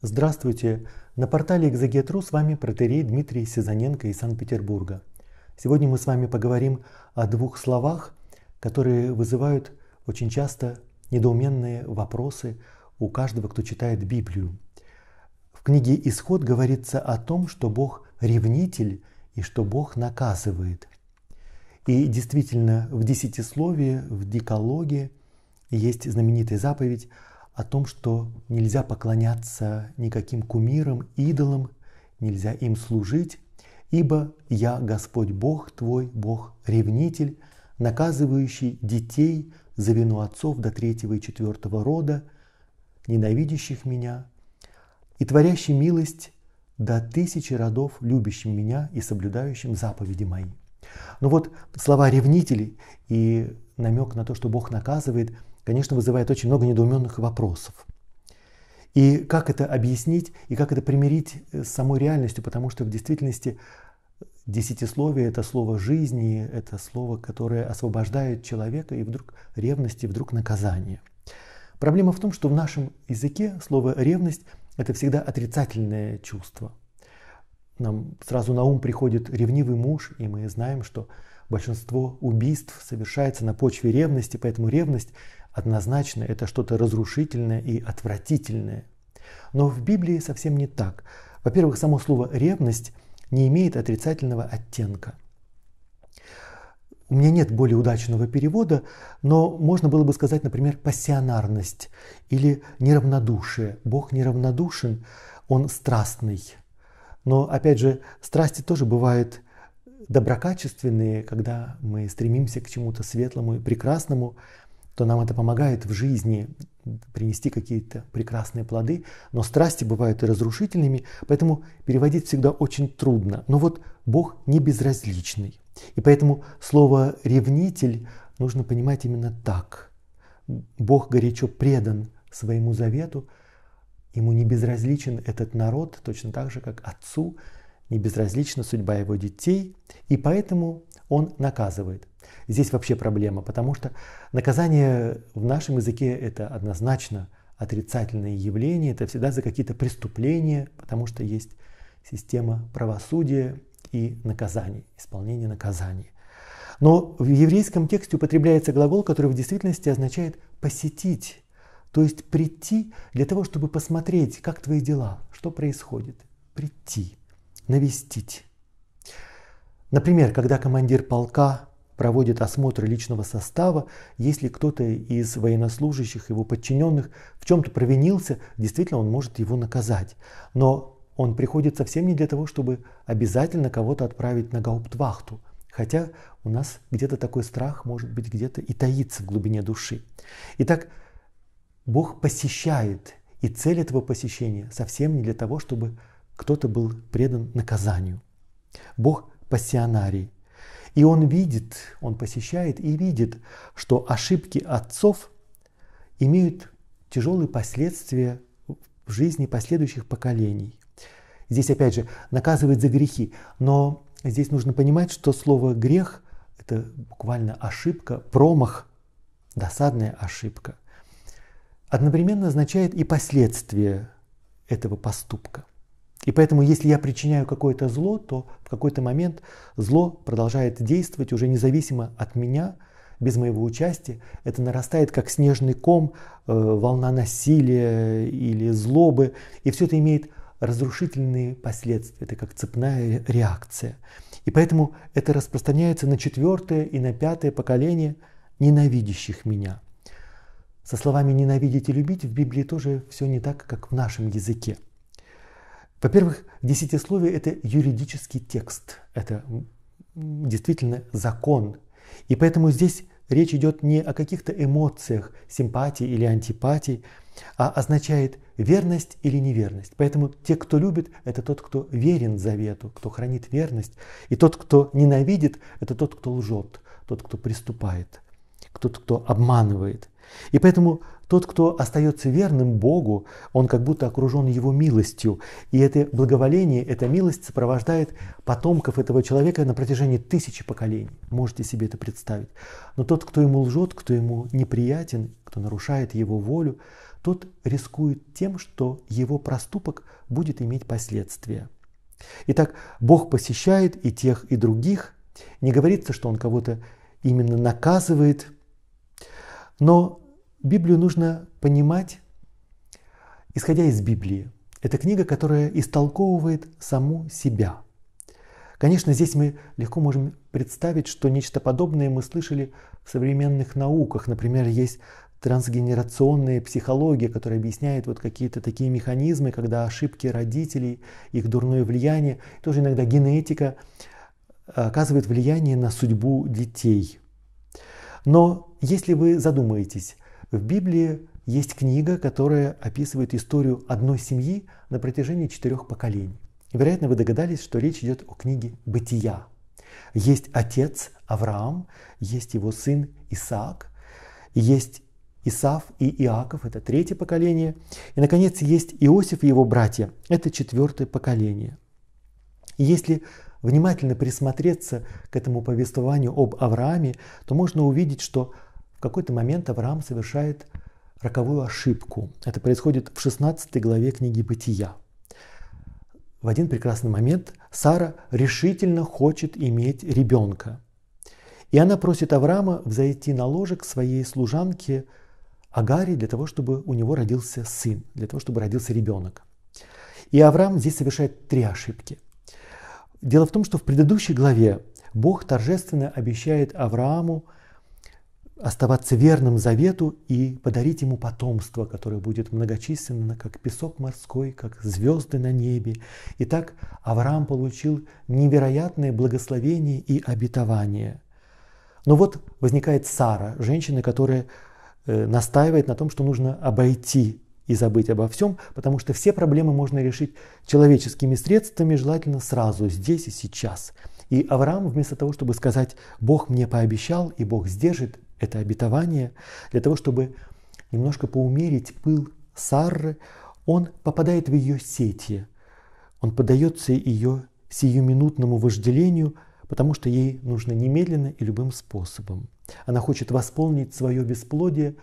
Здравствуйте! На портале Экзагетру с вами протерей Дмитрий Сизаненко из Санкт-Петербурга. Сегодня мы с вами поговорим о двух словах, которые вызывают очень часто недоуменные вопросы у каждого, кто читает Библию. В книге «Исход» говорится о том, что Бог ревнитель и что Бог наказывает. И действительно, в Десятисловии, в Дикологе есть знаменитая заповедь – о том, что нельзя поклоняться никаким кумирам, идолам, нельзя им служить, ибо я Господь Бог твой, Бог ревнитель, наказывающий детей за вину отцов до третьего и четвертого рода, ненавидящих меня, и творящий милость до тысячи родов, любящим меня и соблюдающим заповеди мои. Ну вот слова ревнители и намек на то, что Бог наказывает – конечно, вызывает очень много недоуменных вопросов. И как это объяснить, и как это примирить э, с самой реальностью, потому что в действительности э, десятисловие – это слово жизни, это слово, которое освобождает человека, и вдруг ревность, и вдруг наказание. Проблема в том, что в нашем языке слово «ревность» – это всегда отрицательное чувство. Нам сразу на ум приходит ревнивый муж, и мы знаем, что большинство убийств совершается на почве ревности, поэтому ревность Однозначно это что-то разрушительное и отвратительное. Но в Библии совсем не так. Во-первых, само слово «ревность» не имеет отрицательного оттенка. У меня нет более удачного перевода, но можно было бы сказать, например, пассионарность или неравнодушие. Бог неравнодушен, он страстный. Но, опять же, страсти тоже бывают доброкачественные, когда мы стремимся к чему-то светлому и прекрасному – то нам это помогает в жизни принести какие-то прекрасные плоды, но страсти бывают и разрушительными, поэтому переводить всегда очень трудно. Но вот Бог не безразличный. И поэтому слово «ревнитель» нужно понимать именно так. Бог горячо предан своему завету, ему не безразличен этот народ, точно так же, как отцу не безразлична судьба его детей, и поэтому он наказывает. Здесь вообще проблема, потому что наказание в нашем языке это однозначно отрицательное явление, это всегда за какие-то преступления, потому что есть система правосудия и наказаний, исполнение наказаний. Но в еврейском тексте употребляется глагол, который в действительности означает «посетить», то есть прийти для того, чтобы посмотреть, как твои дела, что происходит. Прийти, навестить. Например, когда командир полка проводит осмотр личного состава, если кто-то из военнослужащих, его подчиненных в чем-то провинился, действительно он может его наказать. Но он приходит совсем не для того, чтобы обязательно кого-то отправить на гауптвахту. Хотя у нас где-то такой страх, может быть, где-то и таится в глубине души. Итак, Бог посещает, и цель этого посещения совсем не для того, чтобы кто-то был предан наказанию. Бог пассионарий. И он видит, он посещает и видит, что ошибки отцов имеют тяжелые последствия в жизни последующих поколений. Здесь, опять же, наказывает за грехи, но здесь нужно понимать, что слово «грех» – это буквально ошибка, промах, досадная ошибка. Одновременно означает и последствия этого поступка. И поэтому, если я причиняю какое-то зло, то в какой-то момент зло продолжает действовать уже независимо от меня, без моего участия. Это нарастает как снежный ком, э, волна насилия или злобы. И все это имеет разрушительные последствия. Это как цепная реакция. И поэтому это распространяется на четвертое и на пятое поколение ненавидящих меня. Со словами «ненавидеть и любить» в Библии тоже все не так, как в нашем языке – во-первых, десятисловие – это юридический текст, это действительно закон. И поэтому здесь речь идет не о каких-то эмоциях, симпатии или антипатии, а означает верность или неверность. Поэтому те, кто любит, это тот, кто верен завету, кто хранит верность. И тот, кто ненавидит, это тот, кто лжет, тот, кто приступает, тот, кто обманывает. И поэтому тот, кто остается верным Богу, он как будто окружен его милостью. И это благоволение, эта милость сопровождает потомков этого человека на протяжении тысячи поколений. Можете себе это представить. Но тот, кто ему лжет, кто ему неприятен, кто нарушает его волю, тот рискует тем, что его проступок будет иметь последствия. Итак, Бог посещает и тех, и других. Не говорится, что он кого-то именно наказывает, но Библию нужно понимать, исходя из Библии. Это книга, которая истолковывает саму себя. Конечно, здесь мы легко можем представить, что нечто подобное мы слышали в современных науках. Например, есть трансгенерационная психология, которая объясняет вот какие-то такие механизмы, когда ошибки родителей, их дурное влияние, тоже иногда генетика э, оказывает влияние на судьбу детей. Но если вы задумаетесь, в Библии есть книга, которая описывает историю одной семьи на протяжении четырех поколений. И, Вероятно, вы догадались, что речь идет о книге «Бытия». Есть отец Авраам, есть его сын Исаак, есть Исав и Иаков – это третье поколение. И, наконец, есть Иосиф и его братья – это четвертое поколение. И если внимательно присмотреться к этому повествованию об Аврааме, то можно увидеть, что – в какой-то момент Авраам совершает роковую ошибку. Это происходит в 16 главе книги «Бытия». В один прекрасный момент Сара решительно хочет иметь ребенка. И она просит Авраама взойти на ложе к своей служанке Агаре для того, чтобы у него родился сын, для того, чтобы родился ребенок. И Авраам здесь совершает три ошибки. Дело в том, что в предыдущей главе Бог торжественно обещает Аврааму оставаться верным завету и подарить ему потомство, которое будет многочисленно, как песок морской, как звезды на небе. И так Авраам получил невероятное благословение и обетование. Но вот возникает Сара, женщина, которая э, настаивает на том, что нужно обойти и забыть обо всем, потому что все проблемы можно решить человеческими средствами, желательно сразу, здесь и сейчас. И Авраам, вместо того, чтобы сказать «Бог мне пообещал и Бог сдержит», это обетование, для того, чтобы немножко поумерить пыл Сарры, он попадает в ее сети, он поддается ее сиюминутному вожделению, потому что ей нужно немедленно и любым способом. Она хочет восполнить свое бесплодие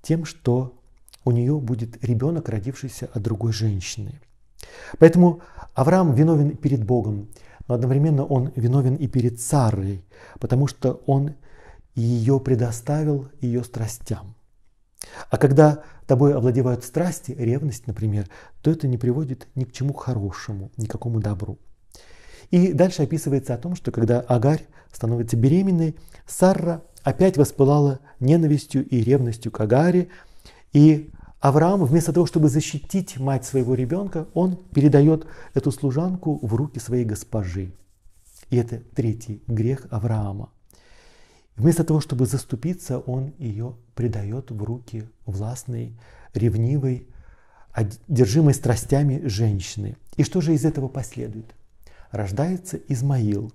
тем, что у нее будет ребенок, родившийся от другой женщины. Поэтому Авраам виновен перед Богом, но одновременно он виновен и перед Сарой, потому что он и ее предоставил ее страстям. А когда тобой овладевают страсти, ревность, например, то это не приводит ни к чему хорошему, никакому добру. И дальше описывается о том, что когда Агарь становится беременной, Сарра опять воспылала ненавистью и ревностью к Агаре, и Авраам, вместо того, чтобы защитить мать своего ребенка, он передает эту служанку в руки своей госпожи. И это третий грех Авраама – Вместо того, чтобы заступиться, он ее предает в руки властной, ревнивой, одержимой страстями женщины. И что же из этого последует? Рождается Измаил.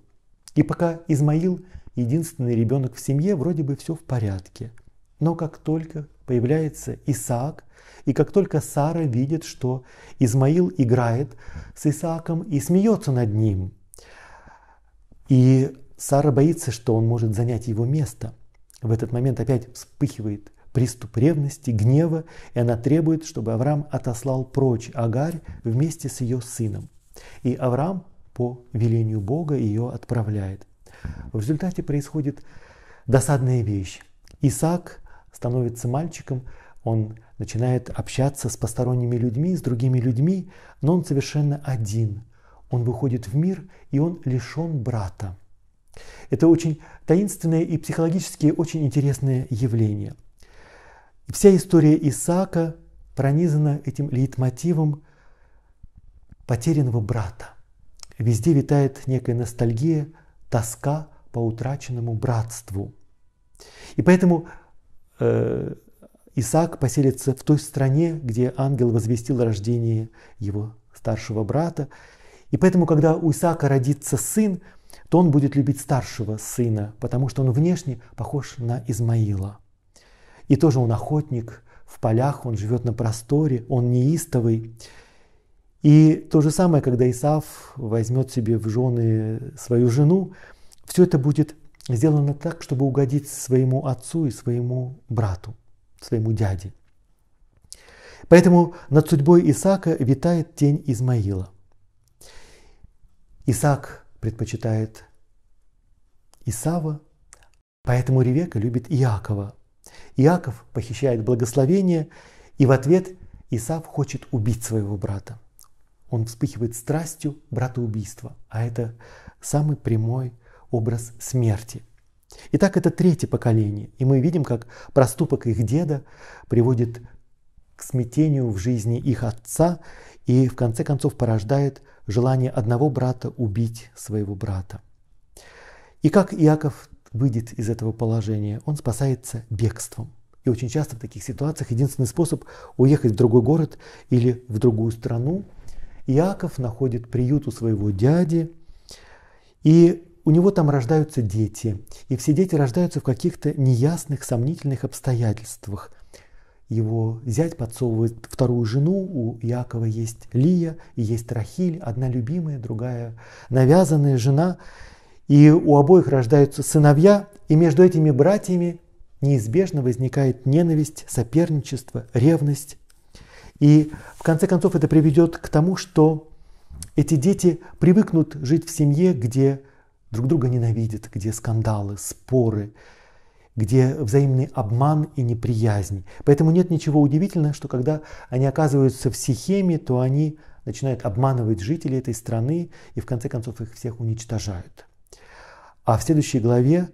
И пока Измаил единственный ребенок в семье, вроде бы все в порядке. Но как только появляется Исаак, и как только Сара видит, что Измаил играет с Исааком и смеется над ним, и Сара боится, что он может занять его место. В этот момент опять вспыхивает приступ ревности, гнева, и она требует, чтобы Авраам отослал прочь Агарь вместе с ее сыном. И Авраам по велению Бога ее отправляет. В результате происходит досадная вещь. Исаак становится мальчиком, он начинает общаться с посторонними людьми, с другими людьми, но он совершенно один. Он выходит в мир, и он лишен брата. Это очень таинственное и психологически очень интересное явление. Вся история Исаака пронизана этим лейтмотивом потерянного брата. Везде витает некая ностальгия, тоска по утраченному братству. И поэтому э, Исаак поселится в той стране, где ангел возвестил рождение его старшего брата. И поэтому, когда у Исаака родится сын, что он будет любить старшего сына, потому что он внешне похож на Измаила. И тоже он охотник в полях, он живет на просторе, он неистовый. И то же самое, когда Исаав возьмет себе в жены свою жену, все это будет сделано так, чтобы угодить своему отцу и своему брату, своему дяде. Поэтому над судьбой Исаака витает тень Измаила. Исаак предпочитает Исава, поэтому Ревека любит Иакова. Иаков похищает благословение, и в ответ Исав хочет убить своего брата. Он вспыхивает страстью брата а это самый прямой образ смерти. Итак, это третье поколение, и мы видим, как проступок их деда приводит к смятению в жизни их отца и в конце концов порождает желание одного брата убить своего брата. И как Иаков выйдет из этого положения? Он спасается бегством. И очень часто в таких ситуациях единственный способ уехать в другой город или в другую страну. Иаков находит приют у своего дяди, и у него там рождаются дети. И все дети рождаются в каких-то неясных, сомнительных обстоятельствах – его зять подсовывает вторую жену, у Якова есть Лия и есть Рахиль, одна любимая, другая навязанная жена, и у обоих рождаются сыновья, и между этими братьями неизбежно возникает ненависть, соперничество, ревность. И в конце концов это приведет к тому, что эти дети привыкнут жить в семье, где друг друга ненавидят, где скандалы, споры, где взаимный обман и неприязнь. Поэтому нет ничего удивительного, что когда они оказываются в Сихеме, то они начинают обманывать жителей этой страны и в конце концов их всех уничтожают. А в следующей главе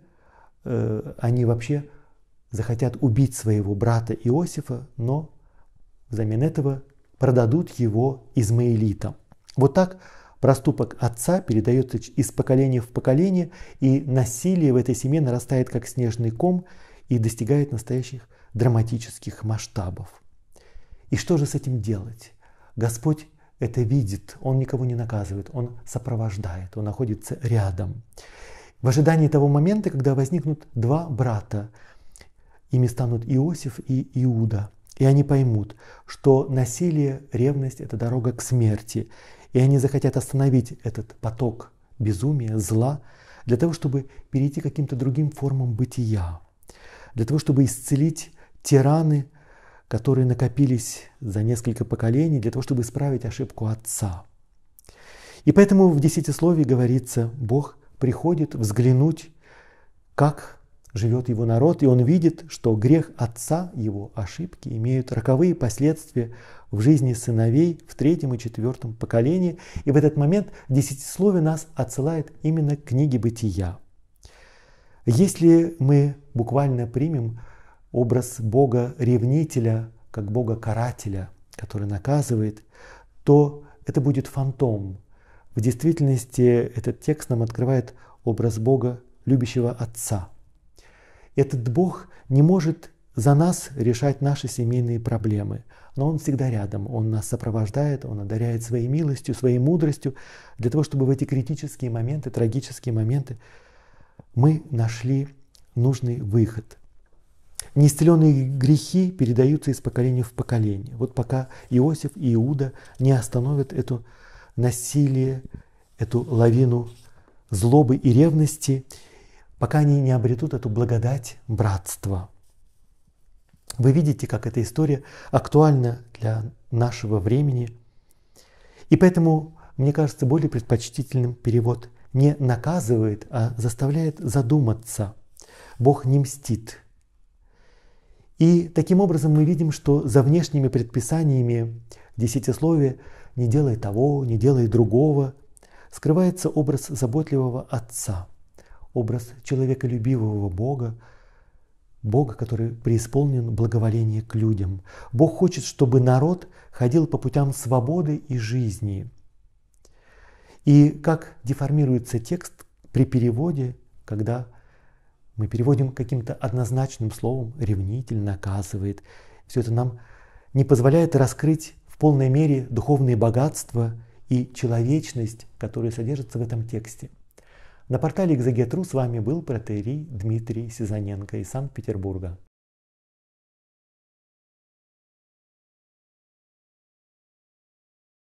э, они вообще захотят убить своего брата Иосифа, но взамен этого продадут его измаилитам. Вот так Проступок отца передается из поколения в поколение, и насилие в этой семье нарастает как снежный ком и достигает настоящих драматических масштабов. И что же с этим делать? Господь это видит, Он никого не наказывает, Он сопровождает, Он находится рядом. В ожидании того момента, когда возникнут два брата, ими станут Иосиф и Иуда, и они поймут, что насилие, ревность – это дорога к смерти, и они захотят остановить этот поток безумия, зла, для того, чтобы перейти к каким-то другим формам бытия, для того, чтобы исцелить те раны, которые накопились за несколько поколений, для того, чтобы исправить ошибку отца. И поэтому в десятисловии говорится, Бог приходит взглянуть, как живет его народ, и он видит, что грех отца, его ошибки имеют роковые последствия в жизни сыновей в третьем и четвертом поколении. И в этот момент десятисловие нас отсылает именно к книге бытия. Если мы буквально примем образ Бога-ревнителя, как Бога-карателя, который наказывает, то это будет фантом. В действительности этот текст нам открывает образ Бога, любящего Отца – этот Бог не может за нас решать наши семейные проблемы, но Он всегда рядом, Он нас сопровождает, Он одаряет своей милостью, своей мудростью, для того, чтобы в эти критические моменты, трагические моменты мы нашли нужный выход. Неисцеленные грехи передаются из поколения в поколение. Вот пока Иосиф и Иуда не остановят эту насилие, эту лавину злобы и ревности, пока они не обретут эту благодать братства. Вы видите, как эта история актуальна для нашего времени. И поэтому, мне кажется, более предпочтительным перевод не наказывает, а заставляет задуматься. Бог не мстит. И таким образом мы видим, что за внешними предписаниями десятисловия «не делай того, не делай другого» скрывается образ заботливого отца – образ человеколюбивого Бога, Бога, который преисполнен благоволения к людям. Бог хочет, чтобы народ ходил по путям свободы и жизни. И как деформируется текст при переводе, когда мы переводим каким-то однозначным словом «ревнитель», «наказывает». Все это нам не позволяет раскрыть в полной мере духовные богатства и человечность, которые содержатся в этом тексте – на портале «Экзегетру» с вами был протерий Дмитрий Сизаненко из Санкт-Петербурга.